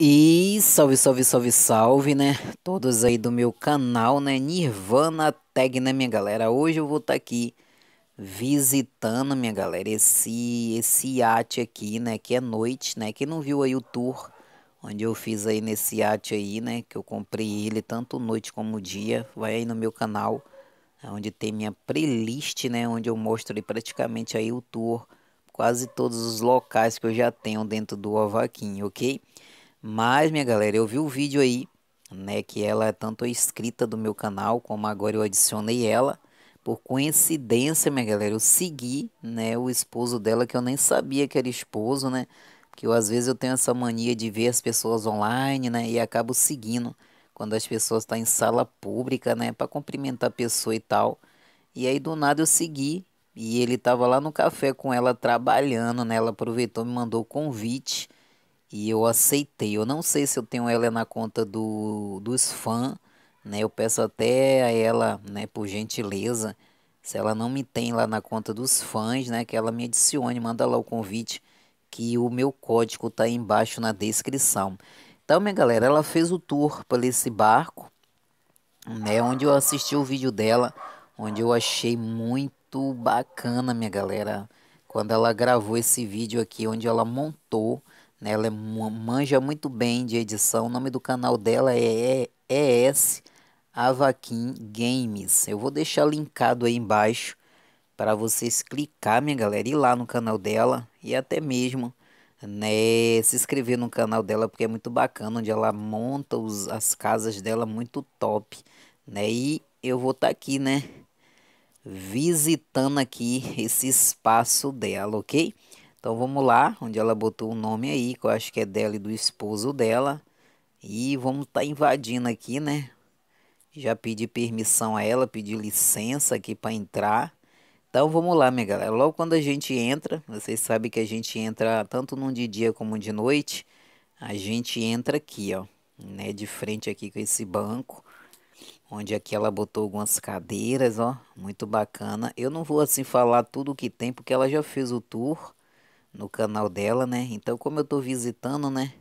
E salve, salve, salve, salve, né? Todos aí do meu canal, né? Nirvana Tag, né, minha galera? Hoje eu vou estar tá aqui visitando, minha galera, esse, esse iate aqui, né? Que é noite, né? Quem não viu aí o tour onde eu fiz aí nesse iate aí, né? Que eu comprei ele tanto noite como dia. Vai aí no meu canal, é onde tem minha playlist, né? Onde eu mostro aí praticamente aí o tour. Quase todos os locais que eu já tenho dentro do Ovaquinho, Ok? Mas, minha galera, eu vi o vídeo aí, né? Que ela é tanto inscrita do meu canal, como agora eu adicionei ela. Por coincidência, minha galera, eu segui, né, o esposo dela, que eu nem sabia que era esposo, né? porque eu, às vezes eu tenho essa mania de ver as pessoas online, né? E acabo seguindo quando as pessoas estão tá em sala pública, né? Para cumprimentar a pessoa e tal. E aí do nada eu segui e ele tava lá no café com ela trabalhando, né? Ela aproveitou, me mandou o convite e eu aceitei. Eu não sei se eu tenho ela na conta do, dos fãs, né? Eu peço até a ela, né, por gentileza, se ela não me tem lá na conta dos fãs, né, que ela me adicione, manda lá o convite, que o meu código tá aí embaixo na descrição. Então, minha galera, ela fez o tour por esse barco, né, onde eu assisti o vídeo dela, onde eu achei muito bacana, minha galera, quando ela gravou esse vídeo aqui, onde ela montou né? Ela é manja muito bem de edição. O nome do canal dela é ES avaquin Games. Eu vou deixar linkado aí embaixo para vocês clicar, minha galera, ir lá no canal dela e até mesmo né, se inscrever no canal dela porque é muito bacana, onde ela monta os, as casas dela muito top, né? E eu vou estar tá aqui, né, visitando aqui esse espaço dela, ok? Então vamos lá, onde ela botou o nome aí, que eu acho que é dela e do esposo dela. E vamos estar tá invadindo aqui, né? Já pedi permissão a ela, pedi licença aqui para entrar. Então vamos lá, minha galera. Logo quando a gente entra, vocês sabem que a gente entra tanto num de dia como de noite. A gente entra aqui, ó, né, de frente aqui com esse banco, onde aqui ela botou algumas cadeiras, ó, muito bacana. Eu não vou assim falar tudo o que tem, porque ela já fez o tour no canal dela, né? Então, como eu tô visitando, né?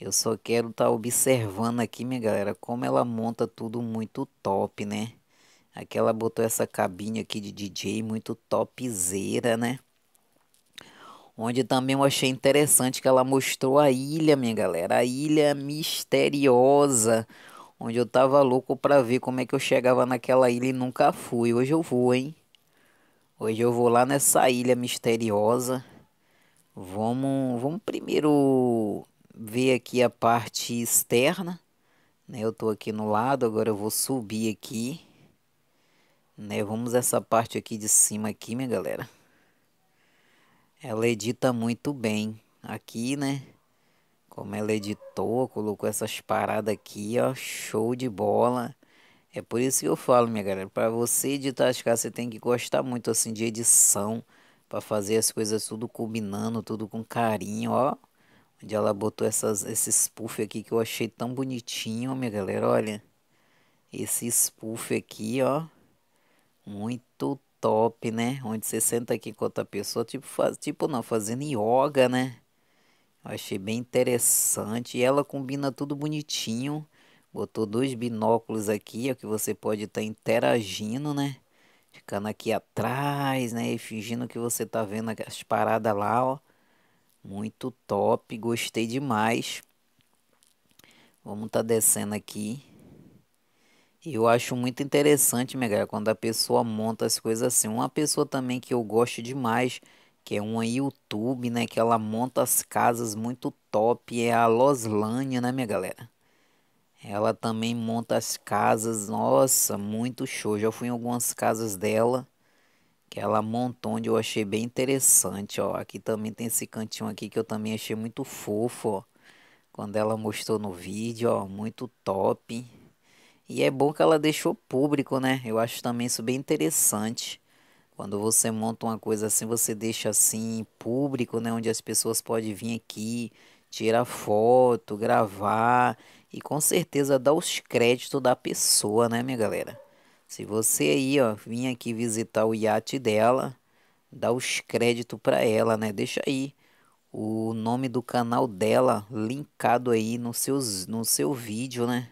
Eu só quero estar tá observando aqui, minha galera, como ela monta tudo muito top, né? Aqui ela botou essa cabine aqui de DJ muito topzeira, né? Onde também eu achei interessante que ela mostrou a ilha, minha galera. A ilha misteriosa. Onde eu tava louco pra ver como é que eu chegava naquela ilha e nunca fui. Hoje eu vou, hein? Hoje eu vou lá nessa ilha misteriosa. Vamos, vamos primeiro ver aqui a parte externa. Né? Eu estou aqui no lado, agora eu vou subir aqui. Né? Vamos essa parte aqui de cima aqui, minha galera. Ela edita muito bem aqui, né? Como ela editou, colocou essas paradas aqui, ó, show de bola. É por isso que eu falo, minha galera, para você editar as casas, você tem que gostar muito assim de edição para fazer as coisas tudo combinando, tudo com carinho, ó. Onde ela botou essas, esses puff aqui que eu achei tão bonitinho, minha galera, olha. Esse puff aqui, ó. Muito top, né? Onde você senta aqui com outra pessoa, tipo, faz, tipo não, fazendo yoga, né? Eu achei bem interessante. E ela combina tudo bonitinho. Botou dois binóculos aqui, ó, que você pode estar tá interagindo, né? ficando aqui atrás, né? E fingindo que você tá vendo as paradas lá, ó. Muito top, gostei demais. Vamos tá descendo aqui. E eu acho muito interessante, minha galera, quando a pessoa monta as coisas assim. Uma pessoa também que eu gosto demais, que é uma YouTube, né? Que ela monta as casas muito top, é a Loslânia, né, minha galera? Ela também monta as casas, nossa, muito show. Já fui em algumas casas dela que ela montou, onde eu achei bem interessante, ó. Aqui também tem esse cantinho aqui que eu também achei muito fofo, ó. Quando ela mostrou no vídeo, ó, muito top. E é bom que ela deixou público, né? Eu acho também isso bem interessante. Quando você monta uma coisa assim, você deixa assim público, né, onde as pessoas podem vir aqui, tirar foto, gravar e com certeza dar os créditos da pessoa, né, minha galera? Se você aí, ó, vir aqui visitar o iate dela, dá os créditos para ela, né? Deixa aí o nome do canal dela linkado aí no, seus, no seu vídeo, né?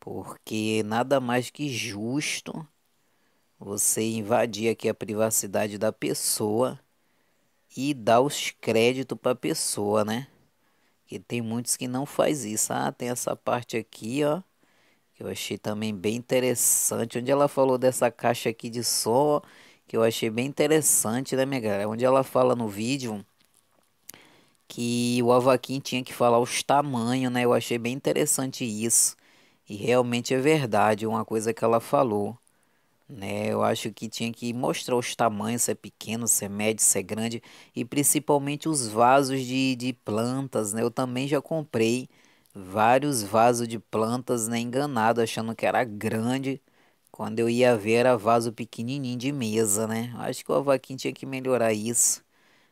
Porque nada mais que justo você invadir aqui a privacidade da pessoa e dar os créditos para a pessoa, né? que tem muitos que não faz isso. Ah, tem essa parte aqui, ó, que eu achei também bem interessante, onde ela falou dessa caixa aqui de som, ó, que eu achei bem interessante, né, minha galera? Onde ela fala no vídeo que o Avaquim tinha que falar os tamanhos, né? Eu achei bem interessante isso. E realmente é verdade, uma coisa que ela falou né? Eu acho que tinha que mostrar os tamanhos, se é pequeno, se é médio, se é grande, e principalmente os vasos de, de plantas, né? Eu também já comprei vários vasos de plantas, né? Enganado, achando que era grande. Quando eu ia ver, era vaso pequenininho de mesa, né? Acho que o Avaquim tinha que melhorar isso.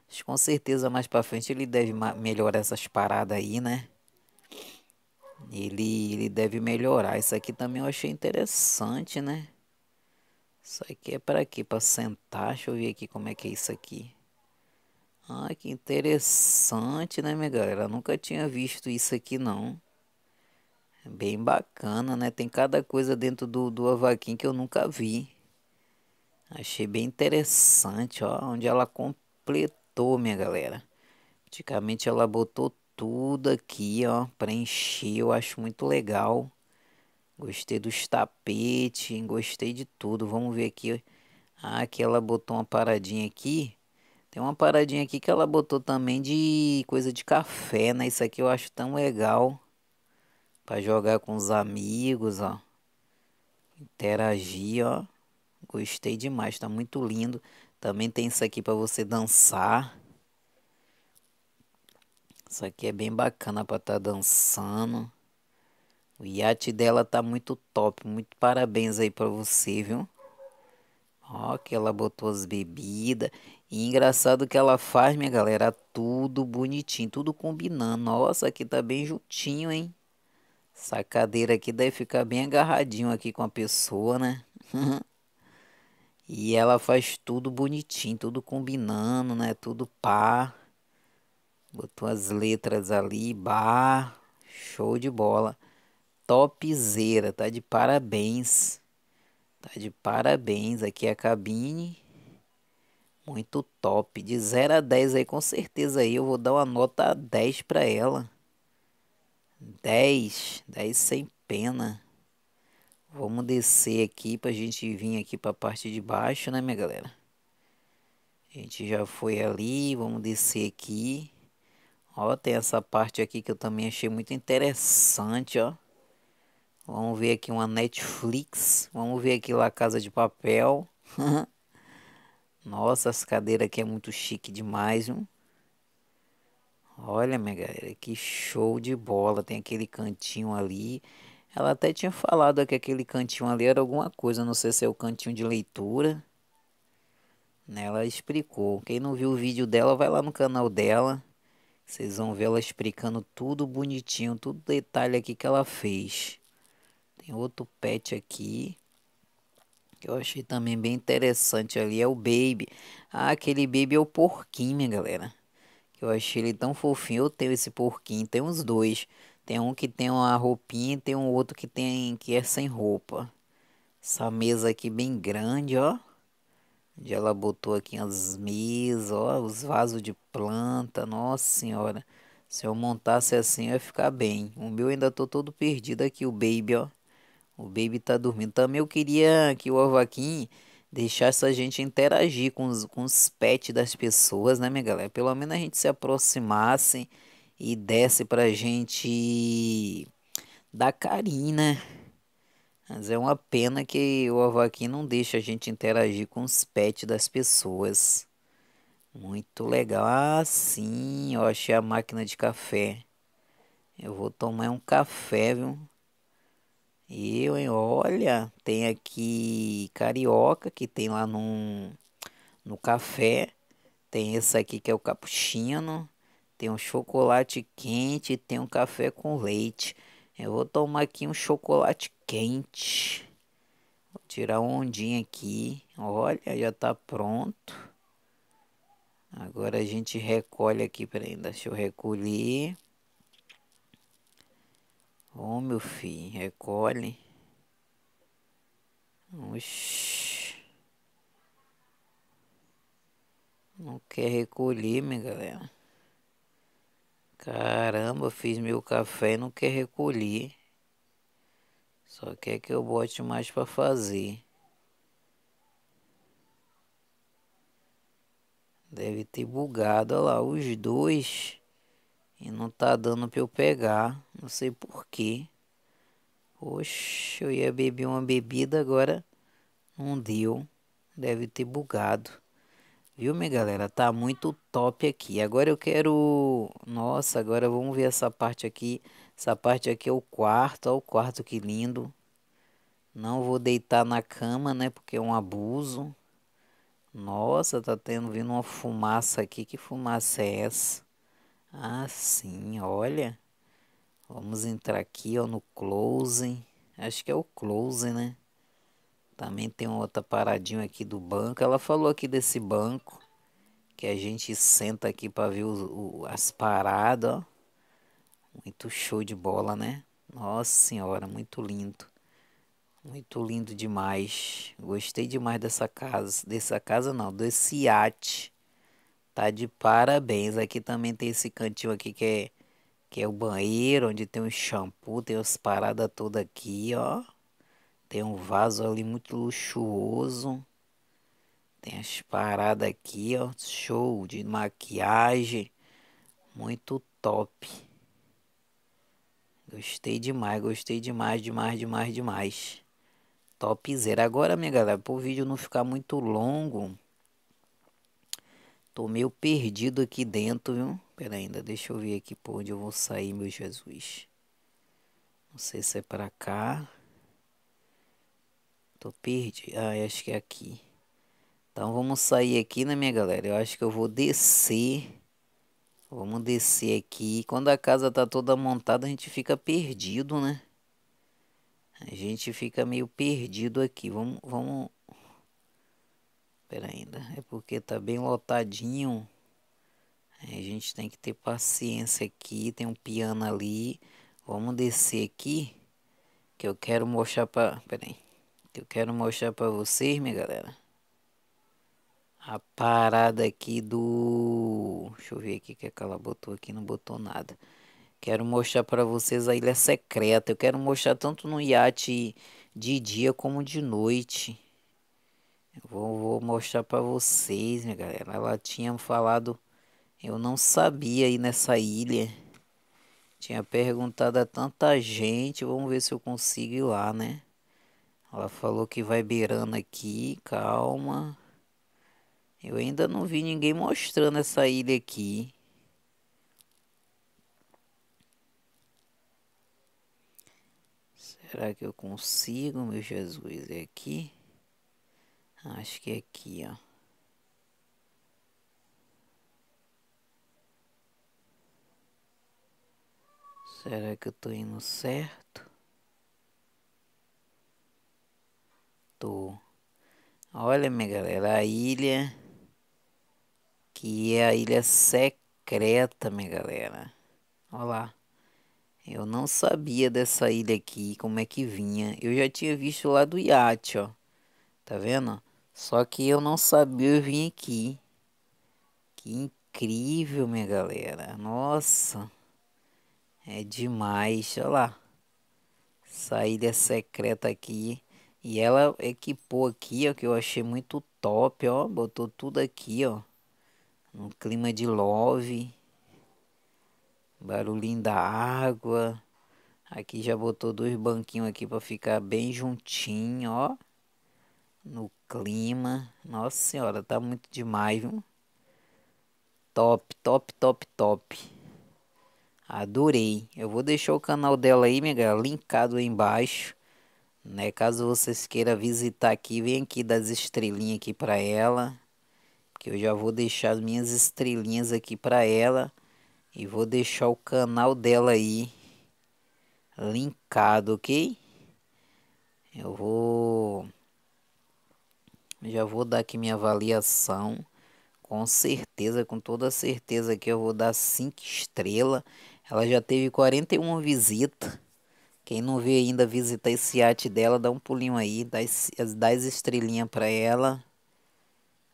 Mas com certeza mais pra frente ele deve melhorar essas paradas aí, né? Ele, ele deve melhorar. Isso aqui também eu achei interessante, né? Isso aqui é para aqui Para sentar. Deixa eu ver aqui como é que é isso aqui. Ah, que interessante, né, minha galera? Eu nunca tinha visto isso aqui, não. É bem bacana, né? Tem cada coisa dentro do, do avaquim que eu nunca vi. Achei bem interessante, ó. Onde ela completou, minha galera. Praticamente ela botou tudo aqui, ó. Preencheu, acho muito legal. Gostei dos tapetes, gostei de tudo. Vamos ver aqui. Ah, que ela botou uma paradinha aqui. Tem uma paradinha aqui que ela botou também de coisa de café, né? Isso aqui eu acho tão legal. Pra jogar com os amigos, ó. Interagir, ó. Gostei demais, tá muito lindo. Também tem isso aqui pra você dançar. Isso aqui é bem bacana pra estar tá dançando. O iate dela tá muito top. Muito parabéns aí para você, viu? Ó, que ela botou as bebidas. E engraçado que ela faz, minha galera, tudo bonitinho, tudo combinando. Nossa, aqui tá bem juntinho, hein? Essa cadeira aqui deve ficar bem agarradinho aqui com a pessoa, né? e ela faz tudo bonitinho, tudo combinando, né? Tudo pá. Botou as letras ali, bar. Show de bola topzera, tá de parabéns. Tá de parabéns aqui a cabine. Muito top. De 0 a 10 aí, com certeza aí eu vou dar uma nota 10 para ela. 10, 10 sem pena. Vamos descer aqui pra gente vir aqui pra parte de baixo, né, minha galera? A gente já foi ali, vamos descer aqui. Ó, tem essa parte aqui que eu também achei muito interessante, ó. Vamos ver aqui uma Netflix. Vamos ver aqui lá Casa de Papel. Nossa, essa cadeira aqui é muito chique demais, viu? Olha, minha galera, que show de bola. Tem aquele cantinho ali. Ela até tinha falado que aquele cantinho ali era alguma coisa. Não sei se é o cantinho de leitura. Né, ela explicou. Quem não viu o vídeo dela, vai lá no canal dela. Vocês vão ver ela explicando tudo bonitinho, tudo detalhe aqui que ela fez. Tem outro pet aqui. Que eu achei também bem interessante ali. É o Baby. Ah, aquele Baby é o porquinho, minha galera. Que eu achei ele tão fofinho. Eu tenho esse porquinho. Tem uns dois. Tem um que tem uma roupinha e tem um outro que tem que é sem roupa. Essa mesa aqui bem grande, ó. Onde ela botou aqui as mesas, ó, os vasos de planta, nossa senhora. Se eu montasse assim, ia ficar bem. O meu ainda tô todo perdido aqui, o baby, ó. O Baby tá dormindo. Também eu queria que o Ovaquim deixasse a gente interagir com os, com os pets das pessoas, né, minha galera? Pelo menos a gente se aproximasse e desse pra gente dar carinho, né? Mas é uma pena que o Ovaquim não deixa a gente interagir com os pets das pessoas. Muito legal. Ah, sim, eu achei a máquina de café. Eu vou tomar um café, viu? Eu, hein? Olha, tem aqui carioca que tem lá no, no café. Tem esse aqui que é o cappuccino. Tem um chocolate quente e tem um café com leite. Eu vou tomar aqui um chocolate quente. Vou tirar um ondinha aqui. Olha, já tá pronto. Agora a gente recolhe aqui, peraí, deixa eu recolher. Ô, oh, meu filho, recolhe. Oxi. Não quer recolher, minha galera. Caramba, fiz meu café e não quer recolher. Só quer que eu bote mais pra fazer. Deve ter bugado, olha lá, os dois. E não tá dando pra eu pegar. Não sei porquê. Oxe, eu ia beber uma bebida, agora não deu. Deve ter bugado. Viu, minha galera? Tá muito top aqui. Agora eu quero... Nossa, agora vamos ver essa parte aqui. Essa parte aqui é o quarto. Olha o quarto, que lindo. Não vou deitar na cama, né? Porque é um abuso. Nossa, tá tendo vindo uma fumaça aqui. Que fumaça é essa? Ah, sim, olha. Vamos entrar aqui ó, no closing. Acho que é o closing, né? Também tem outra paradinha aqui do banco. Ela falou aqui desse banco. Que a gente senta aqui para ver o, o, as paradas, ó. Muito show de bola, né? Nossa senhora, muito lindo. Muito lindo demais. Gostei demais dessa casa. Dessa casa não, desse iate. Tá de parabéns. Aqui também tem esse cantinho aqui que é, que é o banheiro, onde tem um shampoo, tem as paradas todas aqui, ó. Tem um vaso ali muito luxuoso. Tem as paradas aqui, ó. Show de maquiagem. Muito top. Gostei demais, gostei demais, demais, demais, demais. zero Agora, minha galera, para o vídeo não ficar muito longo, Tô meio perdido aqui dentro, viu? Pera ainda, deixa eu ver aqui por onde eu vou sair, meu Jesus. Não sei se é pra cá. Tô perdido. Ah, acho que é aqui. Então vamos sair aqui, né, minha galera? Eu acho que eu vou descer. Vamos descer aqui. Quando a casa tá toda montada, a gente fica perdido, né? A gente fica meio perdido aqui. Vamos, vamos Espera ainda. É porque tá bem lotadinho. É, a gente tem que ter paciência aqui. Tem um piano ali. Vamos descer aqui. Que eu quero mostrar para Pera aí. Que eu quero mostrar para vocês, minha galera. A parada aqui do... Deixa eu ver aqui que, aquela botou aqui. Não botou nada. Quero mostrar para vocês a ilha secreta. Eu quero mostrar tanto no iate de dia como de noite. Vou, vou mostrar para vocês, minha galera. Ela tinha falado, eu não sabia aí nessa ilha. Tinha perguntado a tanta gente, vamos ver se eu consigo ir lá, né? Ela falou que vai beirando aqui, calma. Eu ainda não vi ninguém mostrando essa ilha aqui. Será que eu consigo, meu Jesus? É aqui? Acho que é aqui, ó. Será que eu tô indo certo? Tô. Olha, minha galera, a ilha que é a ilha secreta, minha galera. Olha lá. Eu não sabia dessa ilha aqui, como é que vinha. Eu já tinha visto lá do iate, ó. Tá vendo? Só que eu não sabia, eu vim aqui. Que incrível, minha galera. Nossa. É demais, olha lá. Saída secreta aqui. E ela equipou aqui, ó, que eu achei muito top, ó. Botou tudo aqui, ó. Um clima de love. Barulhinho da água. Aqui já botou dois banquinhos aqui para ficar bem juntinho, ó. No clima. Nossa senhora, tá muito demais, viu? Top, top, top, top. Adorei. Eu vou deixar o canal dela aí, minha galera, linkado aí embaixo. Né? Caso vocês queiram visitar aqui, vem aqui das estrelinhas aqui para ela. Que eu já vou deixar as minhas estrelinhas aqui para ela. E vou deixar o canal dela aí linkado, ok? Eu vou já vou dar aqui minha avaliação. Com certeza, com toda certeza que eu vou dar 5 estrelas. Ela já teve 41 visitas. Quem não veio ainda visitar esse iate dela, dá um pulinho aí, dá as estrelinhas para ela.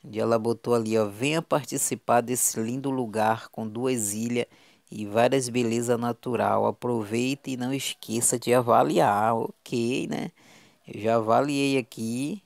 Onde ela botou ali, ó, venha participar desse lindo lugar com duas ilhas e várias belezas natural. Aproveite e não esqueça de avaliar, ok, né? Eu já avaliei aqui.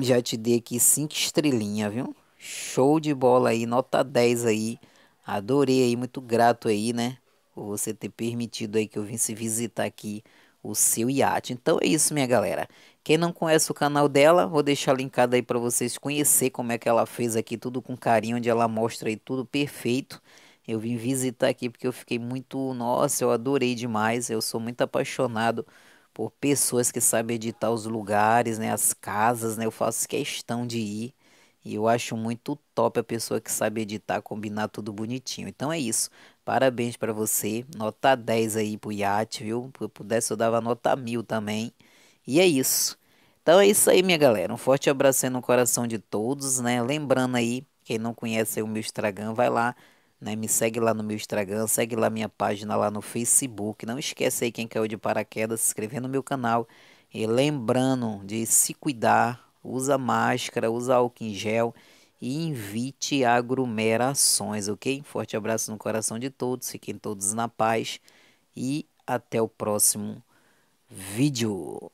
Já te dei aqui cinco estrelinhas, viu? Show de bola aí, nota 10 aí. Adorei aí, muito grato aí, né? Por você ter permitido aí que eu se visitar aqui o seu iate. Então é isso, minha galera. Quem não conhece o canal dela, vou deixar linkado aí para vocês conhecer como é que ela fez aqui tudo com carinho, onde ela mostra aí tudo perfeito. Eu vim visitar aqui porque eu fiquei muito, nossa, eu adorei demais. Eu sou muito apaixonado por pessoas que sabem editar os lugares, né, as casas, né? Eu faço questão de ir e eu acho muito top a pessoa que sabe editar, combinar tudo bonitinho. Então é isso. Parabéns para você. Nota 10 aí pro iate, viu? Se eu pudesse eu dava nota mil também. E é isso. Então é isso aí, minha galera. Um forte abraço aí no coração de todos, né? Lembrando aí, quem não conhece o meu Instagram, vai lá né? Me segue lá no meu Instagram, segue lá minha página lá no Facebook. Não esquece aí quem caiu de paraquedas, se inscrever no meu canal. E lembrando de se cuidar, usa máscara, usa álcool em gel e invite aglomerações, ok? Forte abraço no coração de todos, fiquem todos na paz e até o próximo vídeo.